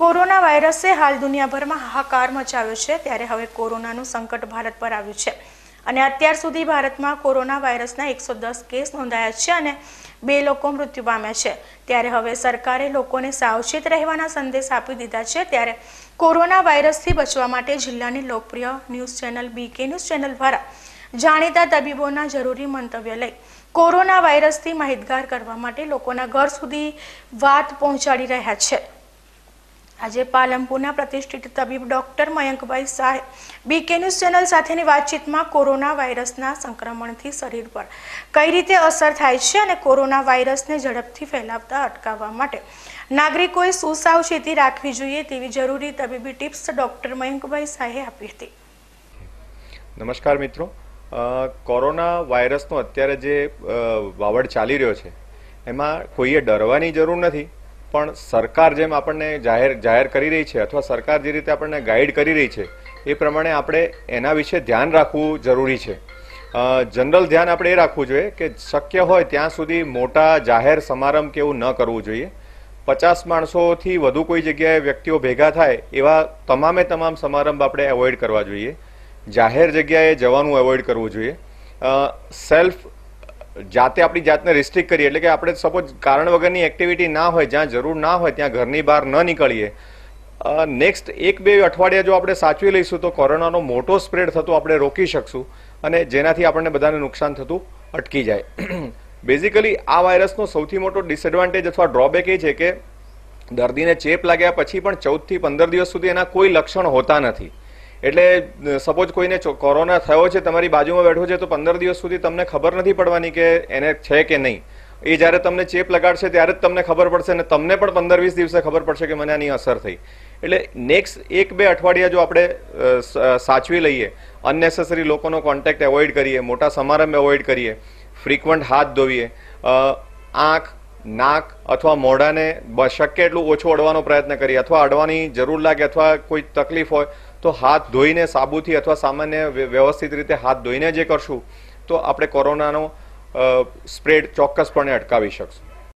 corona વાયરસે હાલ દુનિયાભરમાં હાહાકાર મચાવ્યો છે ત્યારે હવે કોરોનાનું સંકટ ભારત પર આવ્યું છે અને અત્યાર સુધી ભારતમાં કોરોના વાયરસના એકસો દસ કેસ નોંધાયા છે અને બે લોકો મૃત્યુ પામ્યા છે ત્યારે હવે સરકારે લોકોને સાવચેત રહેવાના સંદેશ આપી દીધા છે ત્યારે કોરોના વાયરસથી બચવા માટે જિલ્લાની લોકપ્રિય news channel BK news channel દ્વારા જાણીતા તબીબોના જરૂરી મંતવ્ય લઈ કોરોના વાયરસથી માહિતગાર કરવા માટે લોકોના ઘર સુધી વાત પહોંચાડી રહ્યા છે આજે પાલનપુરના પ્રતિષ્ઠિત તબીબ ડોક્ટર મયંકભાઈ શાહે બીકે ન્યૂઝ ચેનલ સાથેની વાતચીતમાં કોરોના વાયરસના સંક્રમણથી શરીર પર કઈ રીતે અસર થાય છે અને કોરોના વાયરસને ઝડપથી ફેલાવતા અટકાવવા માટે નાગરિકોએ સુસાવચેતી રાખવી જોઈએ તેવી જરૂરી તબીબી ટિપ્સ ડોક્ટર મયંકભાઈ શાહે આપી હતી નમસ્કાર મિત્રો કોરોના વાયરસનો અત્યારે જે વાવડ ચાલી રહ્યો છે એમાં કોઈએ ડરવાની જરૂર નથી પણ સરકાર જેમ આપણને જાહેર જાહેર કરી રહી છે અથવા સરકાર જે રીતે આપણને ગાઈડ કરી રહી છે એ પ્રમાણે આપણે એના વિશે ધ્યાન રાખવું જરૂરી છે જનરલ ધ્યાન આપણે એ રાખવું જોઈએ કે શક્ય હોય ત્યાં સુધી મોટા જાહેર સમારંભ કે એવું ન કરવું જોઈએ પચાસ માણસોથી વધુ કોઈ જગ્યાએ વ્યક્તિઓ ભેગા થાય એવા તમામે તમામ સમારંભ આપણે એવોઇડ કરવા જોઈએ જાહેર જગ્યાએ જવાનું એવોઇડ કરવું જોઈએ સેલ્ફ જાતે આપણી જાતને રિસ્ટ્રિક્ટ કરીએ એટલે કે આપણે સપોઝ કારણ વગરની એક્ટિવિટી ના હોય જ્યાં જરૂર ના હોય ત્યાં ઘરની બહાર ન નીકળીએ નેક્સ્ટ એક બે અઠવાડિયા જો આપણે સાચવી લઈશું તો કોરોનાનો મોટો સ્પ્રેડ થતો આપણે રોકી શકશું અને જેનાથી આપણને બધાને નુકસાન થતું અટકી જાય બેઝિકલી આ વાયરસનો સૌથી મોટો ડિસએડવાન્ટેજ અથવા ડ્રોબેક એ છે કે દર્દીને ચેપ લાગ્યા પછી પણ ચૌદથી પંદર દિવસ સુધી એના કોઈ લક્ષણ હોતા નથી એટલે સપોઝ કોઈને કોરોના થયો છે તમારી બાજુમાં બેઠો છે તો પંદર દિવસ સુધી તમને ખબર નથી પડવાની કે એને છે કે નહીં એ જ્યારે તમને ચેપ લગાડશે ત્યારે જ તમને ખબર પડશે અને તમને પણ પંદર વીસ દિવસે ખબર પડશે કે મને આની અસર થઈ એટલે નેક્સ્ટ એક બે અઠવાડિયા જો આપણે સાચવી લઈએ અનનેસેસરી લોકોનો કોન્ટેક્ટ એવોઇડ કરીએ મોટા સમારંભ એવોઇડ કરીએ ફ્રીક્વન્ટ હાથ ધોઈએ આંખ નાક અથવા મોઢાને શક્ય એટલું ઓછું અડવાનો પ્રયત્ન કરીએ અથવા અડવાની જરૂર લાગે અથવા કોઈ તકલીફ હોય તો હાથ ધોઈને સાબુથી અથવા સામાન્ય વ્યવસ્થિત રીતે હાથ ધોઈને જે કરશું તો આપણે કોરોનાનો સ્પ્રેડ ચોક્કસપણે અટકાવી શકશું